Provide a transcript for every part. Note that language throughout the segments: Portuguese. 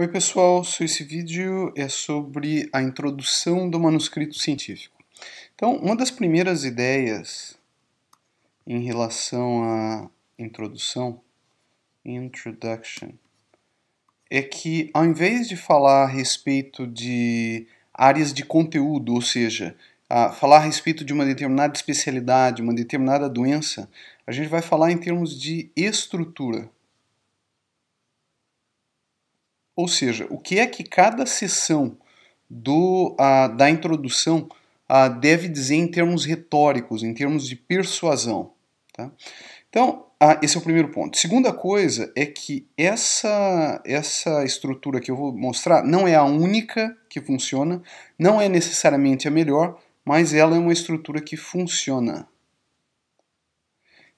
Oi pessoal, esse vídeo é sobre a introdução do manuscrito científico. Então, uma das primeiras ideias em relação à introdução, introduction, é que ao invés de falar a respeito de áreas de conteúdo, ou seja, a falar a respeito de uma determinada especialidade, uma determinada doença, a gente vai falar em termos de estrutura. Ou seja, o que é que cada sessão do, da introdução deve dizer em termos retóricos, em termos de persuasão. Tá? Então, esse é o primeiro ponto. Segunda coisa é que essa, essa estrutura que eu vou mostrar não é a única que funciona, não é necessariamente a melhor, mas ela é uma estrutura que funciona.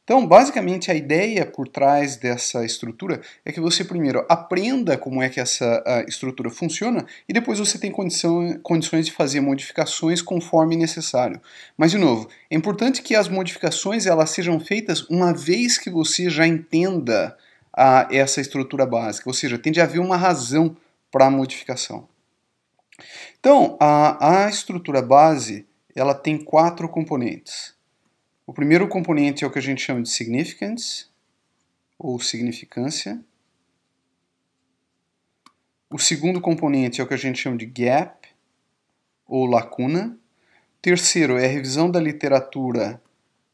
Então, basicamente, a ideia por trás dessa estrutura é que você primeiro aprenda como é que essa ah, estrutura funciona e depois você tem condição, condições de fazer modificações conforme necessário. Mas, de novo, é importante que as modificações elas sejam feitas uma vez que você já entenda a essa estrutura básica, ou seja, tem de haver uma razão para a modificação. Então, a, a estrutura base ela tem quatro componentes. O primeiro componente é o que a gente chama de significance, ou significância. O segundo componente é o que a gente chama de gap, ou lacuna. O terceiro é a revisão da literatura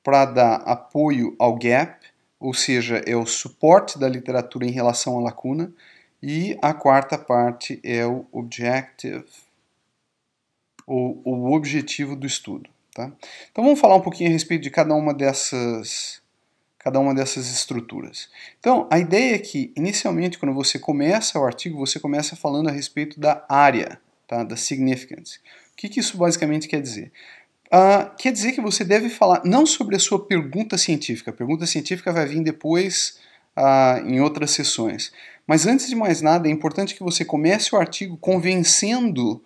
para dar apoio ao gap, ou seja, é o suporte da literatura em relação à lacuna. E a quarta parte é o objective, ou o objetivo do estudo. Tá? Então vamos falar um pouquinho a respeito de cada uma dessas cada uma dessas estruturas. Então, a ideia é que, inicialmente, quando você começa o artigo, você começa falando a respeito da área, tá? da significance. O que, que isso basicamente quer dizer? Uh, quer dizer que você deve falar não sobre a sua pergunta científica, a pergunta científica vai vir depois uh, em outras sessões. Mas antes de mais nada, é importante que você comece o artigo convencendo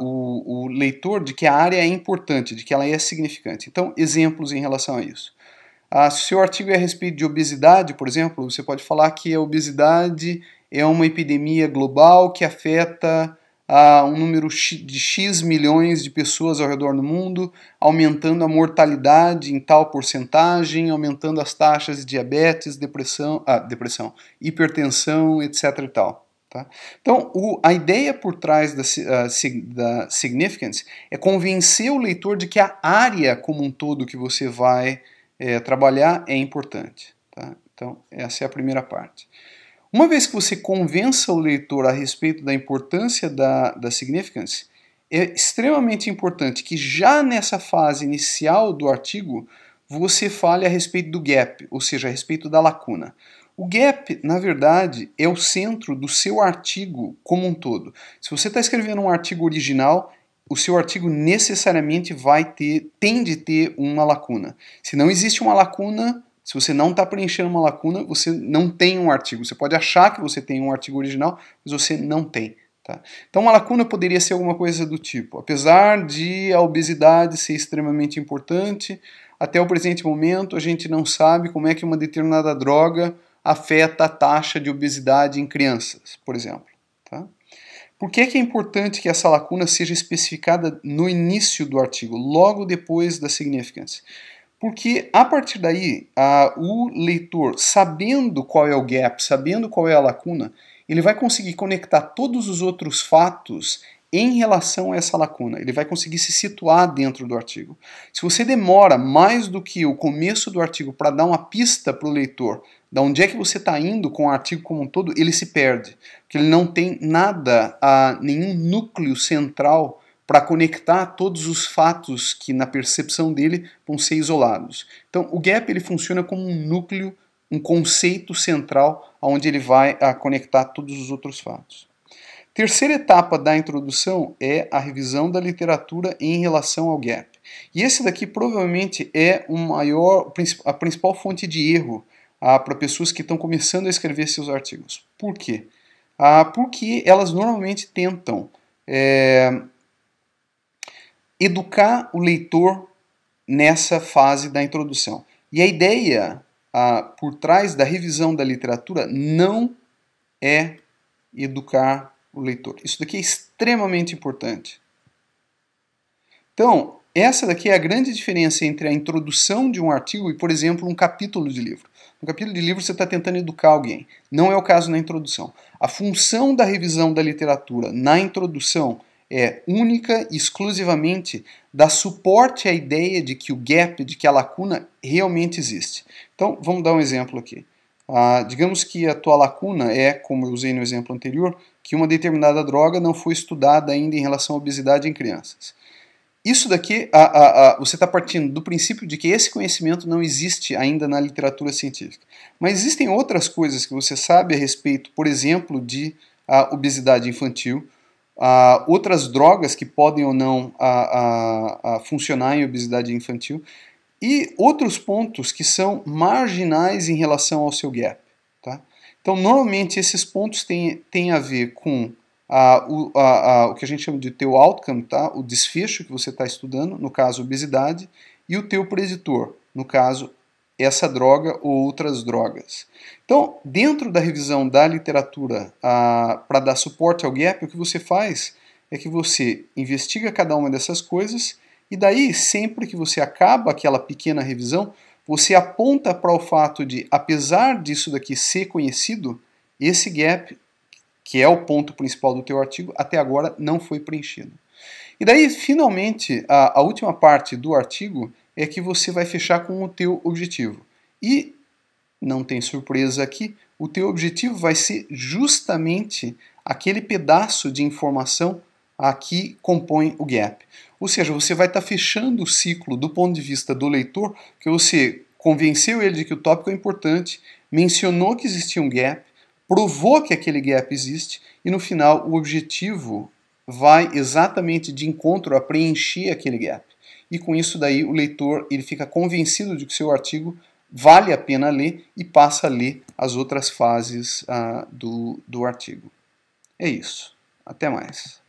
o, o leitor de que a área é importante, de que ela é significante. Então, exemplos em relação a isso. Ah, se o seu artigo é a respeito de obesidade, por exemplo, você pode falar que a obesidade é uma epidemia global que afeta ah, um número de X milhões de pessoas ao redor do mundo, aumentando a mortalidade em tal porcentagem, aumentando as taxas de diabetes, depressão, ah, depressão hipertensão, etc. E tal. Tá? Então, o, a ideia por trás da, uh, da, significance é convencer o leitor de que a área como um todo que você vai é, trabalhar é importante. Tá? Então, essa é a primeira parte. Uma vez que você convença o leitor a respeito da importância da, da significance, é extremamente importante que já nessa fase inicial do artigo você fale a respeito do gap, ou seja, a respeito da lacuna. O gap, na verdade, é o centro do seu artigo como um todo. Se você está escrevendo um artigo original, o seu artigo necessariamente vai ter, tem de ter uma lacuna. Se não existe uma lacuna, se você não está preenchendo uma lacuna, você não tem um artigo. Você pode achar que você tem um artigo original, mas você não tem. Tá? Então, uma lacuna poderia ser alguma coisa do tipo: apesar de a obesidade ser extremamente importante, até o presente momento, a gente não sabe como é que uma determinada droga afeta a taxa de obesidade em crianças, por exemplo. Tá? Por que é, que é importante que essa lacuna seja especificada no início do artigo, logo depois da significance? Porque a partir daí, a, o leitor, sabendo qual é o gap, sabendo qual é a lacuna, ele vai conseguir conectar todos os outros fatos em relação a essa lacuna. Ele vai conseguir se situar dentro do artigo. Se você demora mais do que o começo do artigo para dar uma pista para o leitor de onde é que você está indo com o artigo como um todo, ele se perde. Porque ele não tem nada, a, ah, nenhum núcleo central para conectar todos os fatos que na percepção dele vão ser isolados. Então o gap ele funciona como um núcleo, um conceito central onde ele vai a, ah, conectar todos os outros fatos. Terceira etapa da introdução é a revisão da literatura em relação ao gap. E esse daqui provavelmente é maior, a principal fonte de erro ah, para pessoas que estão começando a escrever seus artigos. Por quê? Ah, porque elas normalmente tentam é, educar o leitor nessa fase da introdução. E a ideia ah, por trás da revisão da literatura não é educar o leitor. Isso daqui é extremamente importante. Então, essa daqui é a grande diferença entre a introdução de um artigo e, por exemplo, um capítulo de livro. No capítulo de livro você está tentando educar alguém. Não é o caso na introdução. A função da revisão da literatura na introdução é única e exclusivamente dar suporte à ideia de que o gap, de que a lacuna realmente existe. Então, vamos dar um exemplo aqui. Ah, digamos que a tua lacuna é, como eu usei no exemplo anterior, que uma determinada droga não foi estudada ainda em relação à obesidade em crianças. Isso daqui, a, a, a, você está partindo do princípio de que esse conhecimento não existe ainda na literatura científica. Mas existem outras coisas que você sabe a respeito, por exemplo, de obesidade infantil, outras drogas que podem ou não funcionar em obesidade infantil e outros pontos que são marginais em relação ao seu gap. Tá? Então, normalmente, esses pontos têm, têm a ver com a, o, a, a, o que a gente chama de teu outcome, tá? o desfecho que você está estudando, no caso, obesidade, e o teu preditor, no caso, essa droga ou outras drogas. Então, dentro da revisão da literatura para dar suporte ao gap, o que você faz é que você investiga cada uma dessas coisas e daí, sempre que você acaba aquela pequena revisão, você aponta para o fato de, apesar disso daqui ser conhecido, esse gap, que é o ponto principal do teu artigo, até agora não foi preenchido. E daí, finalmente, a, a última parte do artigo é que você vai fechar com o teu objetivo. E, não tem surpresa aqui, o teu objetivo vai ser justamente aquele pedaço de informação aqui que compõe o gap. Ou seja, você vai estar tá fechando o ciclo do ponto de vista do leitor, que você convenceu ele de que o tópico é importante, mencionou que existia um gap, provou que aquele gap existe e no final o objetivo vai exatamente de encontro a preencher aquele gap. E com isso daí o leitor ele fica convencido de que seu artigo vale a pena ler e passa a ler as outras fases ah, do, do artigo. É isso. Até mais.